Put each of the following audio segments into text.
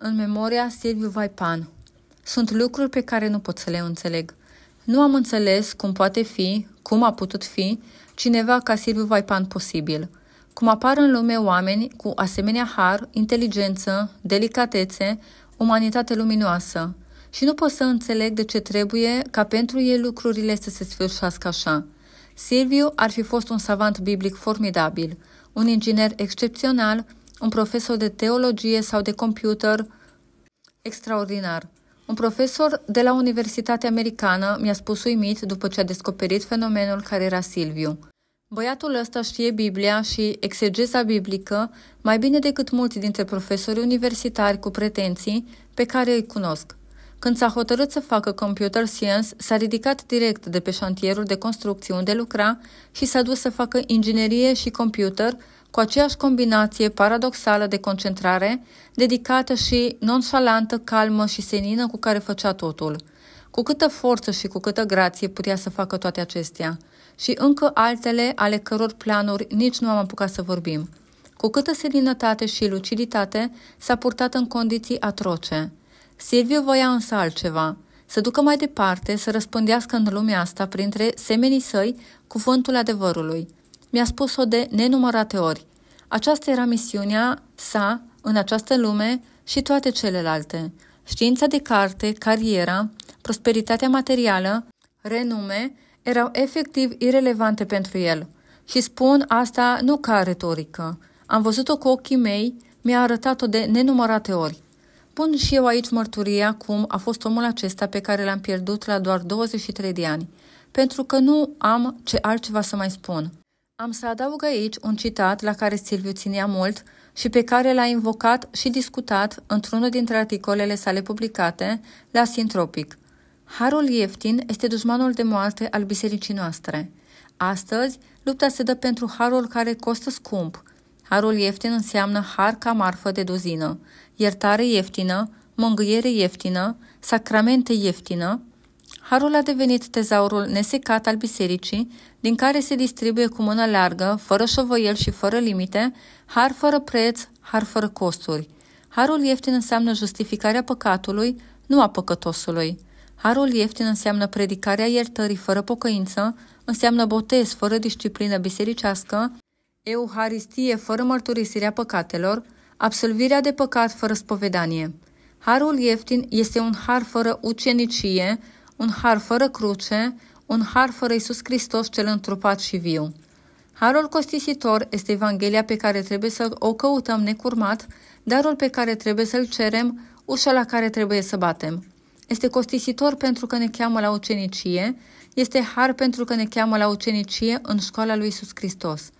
în memoria Silviu Vaipan. Sunt lucruri pe care nu pot să le înțeleg. Nu am înțeles cum poate fi, cum a putut fi, cineva ca Silviu Vaipan posibil. Cum apar în lume oameni cu asemenea har, inteligență, delicatețe, umanitate luminoasă. Și nu pot să înțeleg de ce trebuie ca pentru ei lucrurile să se sfârșească așa. Silviu ar fi fost un savant biblic formidabil, un inginer excepțional un profesor de teologie sau de computer extraordinar. Un profesor de la Universitatea Americană mi-a spus uimit după ce a descoperit fenomenul care era Silviu. Băiatul ăsta știe Biblia și exegeza biblică mai bine decât mulți dintre profesorii universitari cu pretenții pe care îi cunosc. Când s-a hotărât să facă computer science, s-a ridicat direct de pe șantierul de construcții unde lucra și s-a dus să facă inginerie și computer cu aceeași combinație paradoxală de concentrare, dedicată și nonșalantă, calmă și senină cu care făcea totul. Cu câtă forță și cu câtă grație putea să facă toate acestea. Și încă altele ale căror planuri nici nu am apucat să vorbim. Cu câtă serinătate și luciditate s-a purtat în condiții atroce. Silviu voia însă altceva – să ducă mai departe, să răspândească în lumea asta, printre semenii săi, cuvântul adevărului, mi-a spus-o de nenumărate ori. Aceasta era misiunea sa în această lume și toate celelalte. Știința de carte, cariera, prosperitatea materială, renume, erau efectiv irelevante pentru el. Și spun asta nu ca retorică. Am văzut-o cu ochii mei, mi-a arătat-o de nenumărate ori. Pun și eu aici mărturia cum a fost omul acesta pe care l-am pierdut la doar 23 de ani, pentru că nu am ce altceva să mai spun. Am să adaug aici un citat la care Silviu ținea mult și pe care l-a invocat și discutat într-unul dintre articolele sale publicate la Sintropic. Harul ieftin este dușmanul de moarte al bisericii noastre. Astăzi, lupta se dă pentru harul care costă scump. Harul ieftin înseamnă har ca marfă de dozină, iertare ieftină, mângâiere ieftină, sacramente ieftină, Harul a devenit tezaurul nesecat al bisericii, din care se distribuie cu mână largă, fără șovăiel și fără limite, har fără preț, har fără costuri. Harul ieftin înseamnă justificarea păcatului, nu a păcătosului. Harul ieftin înseamnă predicarea iertării fără pocăință, înseamnă botez fără disciplină bisericească, euharistie fără mărturisirea păcatelor, absolvirea de păcat fără spovedanie. Harul ieftin este un har fără ucenicie, un har fără cruce, un har fără Isus Hristos cel întrupat și viu. Harul costisitor este Evanghelia pe care trebuie să o căutăm necurmat, darul pe care trebuie să-l cerem, ușa la care trebuie să batem. Este costisitor pentru că ne cheamă la ucenicie, este har pentru că ne cheamă la ucenicie în școala lui Isus Hristos.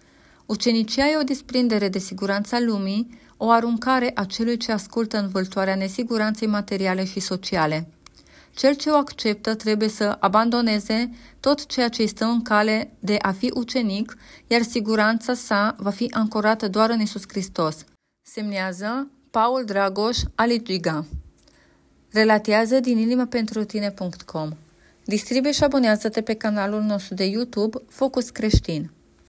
Ucenicia e o desprindere de siguranța lumii, o aruncare a celui ce ascultă învăltoarea nesiguranței materiale și sociale. Cel ce o acceptă trebuie să abandoneze tot ceea ce stă în cale de a fi ucenic, iar siguranța sa va fi ancorată doar în Isus Hristos. Semnează Paul Dragoș Aligiga. Relatează din inima pentru tine.com Distribuie și abonează-te pe canalul nostru de YouTube Focus Creștin.